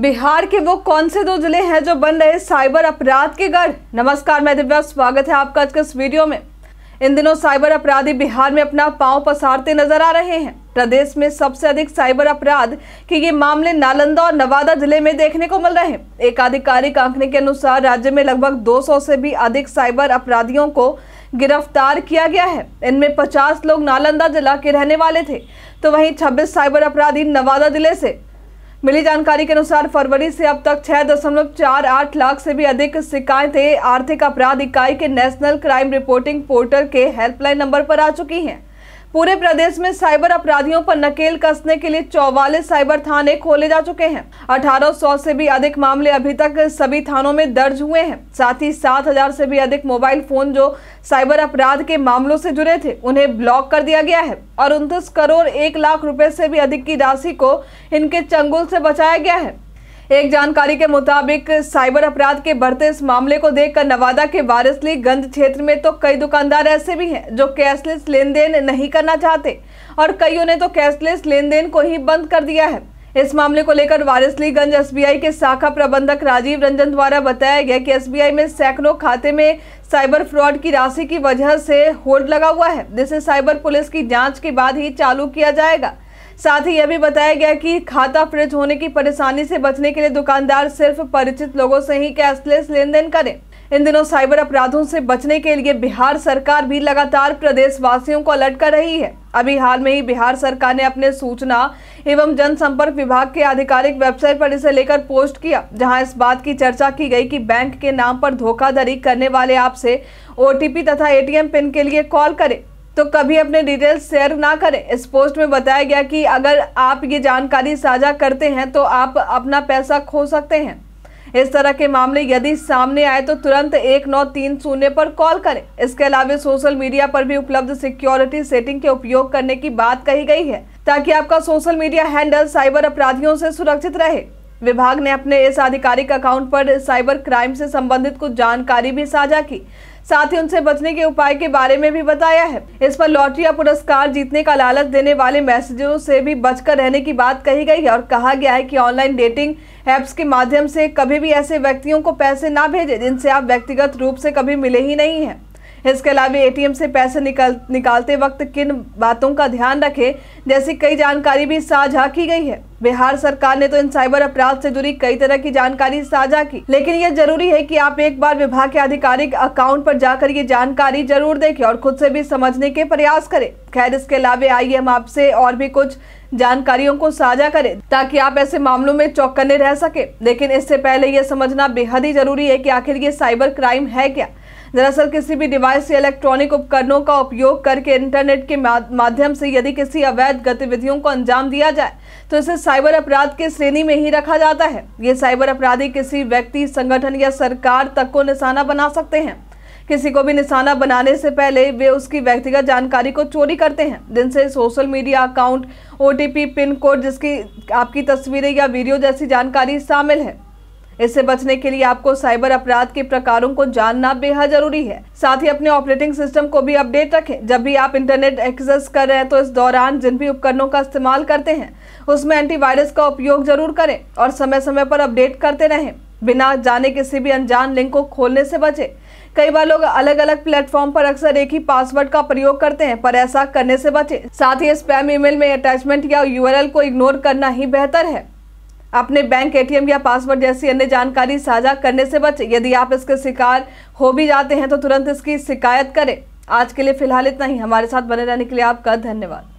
बिहार के वो कौन से दो जिले हैं जो बन रहे साइबर अपराध के गढ़ नमस्कार मैं दिव्या स्वागत है आपका आज के इस वीडियो में इन दिनों साइबर अपराधी बिहार में अपना पांव पसारते नजर आ रहे हैं प्रदेश में सबसे अधिक साइबर अपराध के ये मामले नालंदा और नवादा जिले में देखने को मिल रहे हैं एक आधिकारिक आंकड़े के अनुसार राज्य में लगभग 200 से भी अधिक साइबर अपराधियों को गिरफ्तार किया गया है इनमें 50 लोग नालंदा जिला के रहने वाले थे तो वहीं 26 साइबर अपराधी नवादा जिले से मिली जानकारी के अनुसार फरवरी से अब तक छह दशमलव चार आठ लाख से भी अधिक शिकायतें आर्थिक अपराध इकाई के नेशनल क्राइम रिपोर्टिंग पोर्टल के हेल्पलाइन नंबर पर आ चुकी हैं पूरे प्रदेश में साइबर अपराधियों पर नकेल कसने के लिए चौवालीस साइबर थाने खोले जा चुके हैं 1800 से भी अधिक मामले अभी तक सभी थानों में दर्ज हुए हैं साथ ही 7000 से भी अधिक मोबाइल फोन जो साइबर अपराध के मामलों से जुड़े थे उन्हें ब्लॉक कर दिया गया है और उनतीस करोड़ एक लाख रुपए से भी अधिक की राशि को इनके चंगुल से बचाया गया है एक जानकारी के मुताबिक साइबर अपराध के बढ़ते इस मामले को देखकर नवादा के वारिसली गंज क्षेत्र में तो कई दुकानदार ऐसे भी हैं जो कैशलेस लेन देन नहीं करना चाहते और कईयों ने तो कैशलेस लेन देन को ही बंद कर दिया है इस मामले को लेकर गंज एसबीआई के शाखा प्रबंधक राजीव रंजन द्वारा बताया गया कि एसबीआई में सैकड़ों खाते में साइबर फ्रॉड की राशि की वजह से होल्ड लगा हुआ है जिसे साइबर पुलिस की जांच के बाद ही चालू किया जाएगा साथ ही यह भी बताया गया कि खाता फ्रिज होने की परेशानी से बचने के लिए दुकानदार सिर्फ परिचित लोगों से ही कैशलेस लेन देन करें इन दिनों साइबर अपराधों से बचने के लिए बिहार सरकार भी लगातार प्रदेशवासियों को अलर्ट कर रही है अभी हाल में ही बिहार सरकार ने अपने सूचना एवं जनसंपर्क विभाग के आधिकारिक वेबसाइट पर इसे लेकर पोस्ट किया जहां इस बात की चर्चा की गई कि बैंक के नाम पर धोखाधड़ी करने वाले आपसे ओटीपी तथा एटीएम पिन के लिए कॉल करें तो कभी अपने डिटेल्स शेयर ना करें इस पोस्ट में बताया गया कि अगर आप ये जानकारी साझा करते हैं तो आप अपना पैसा खो सकते हैं इस तरह के मामले यदि सामने आए तो तुरंत एक नौ तीन शून्य पर कॉल करें इसके अलावा सोशल मीडिया पर भी उपलब्ध सिक्योरिटी सेटिंग के उपयोग करने की बात कही गई है ताकि आपका सोशल मीडिया हैंडल साइबर अपराधियों से सुरक्षित रहे विभाग ने अपने इस आधिकारिक अकाउंट पर साइबर क्राइम से संबंधित कुछ जानकारी भी साझा की साथ ही उनसे बचने के उपाय के बारे में भी बताया है इस पर लॉटरी या पुरस्कार जीतने का लालच देने वाले मैसेजों से भी बचकर रहने की बात कही गई है और कहा गया है कि ऑनलाइन डेटिंग ऐप्स के माध्यम से कभी भी ऐसे व्यक्तियों को पैसे ना भेजें जिनसे आप व्यक्तिगत रूप से कभी मिले ही नहीं हैं इसके अलावा एटीएम से पैसे निकल निकालते वक्त किन बातों का ध्यान रखें जैसी कई जानकारी भी साझा की गई है बिहार सरकार ने तो इन साइबर अपराध से जुड़ी कई तरह की जानकारी साझा की लेकिन यह जरूरी है कि आप एक बार विभाग के आधिकारिक अकाउंट पर जाकर ये जानकारी जरूर देखें और खुद से भी समझने के प्रयास करें खैर इसके अलावा आइए हम आपसे और भी कुछ जानकारियों को साझा करें ताकि आप ऐसे मामलों में चौकने रह सके लेकिन इससे पहले यह समझना बेहद ही जरूरी है की आखिर ये साइबर क्राइम है क्या दरअसल किसी भी डिवाइस या इलेक्ट्रॉनिक उपकरणों का उपयोग करके इंटरनेट के माध्यम से यदि किसी अवैध गतिविधियों को अंजाम दिया जाए तो इसे साइबर अपराध के श्रेणी में ही रखा जाता है ये साइबर अपराधी किसी व्यक्ति संगठन या सरकार तक को निशाना बना सकते हैं किसी को भी निशाना बनाने से पहले वे उसकी व्यक्तिगत जानकारी को चोरी करते हैं जिनसे सोशल मीडिया अकाउंट ओ पिन कोड जिसकी आपकी तस्वीरें या वीडियो जैसी जानकारी शामिल है इससे बचने के लिए आपको साइबर अपराध के प्रकारों को जानना बेहद जरूरी है साथ ही अपने ऑपरेटिंग सिस्टम को भी अपडेट रखें जब भी आप इंटरनेट एक्सेस कर रहे हैं तो इस दौरान जिन भी उपकरणों का इस्तेमाल करते हैं उसमें एंटीवायरस का उपयोग जरूर करें और समय समय पर अपडेट करते रहें बिना जाने किसी भी अनजान लिंक को खोलने से बचे कई बार लोग अलग अलग प्लेटफॉर्म पर अक्सर एक ही पासवर्ड का प्रयोग करते हैं पर ऐसा करने से बचे साथ ही स्पैम ईमेल में अटैचमेंट या यूआरएल को इग्नोर करना ही बेहतर है अपने बैंक एटीएम या पासवर्ड जैसी अन्य जानकारी साझा करने से बचें यदि आप इसके शिकार हो भी जाते हैं तो तुरंत इसकी शिकायत करें आज के लिए फिलहाल इतना ही हमारे साथ बने रहने के लिए आपका धन्यवाद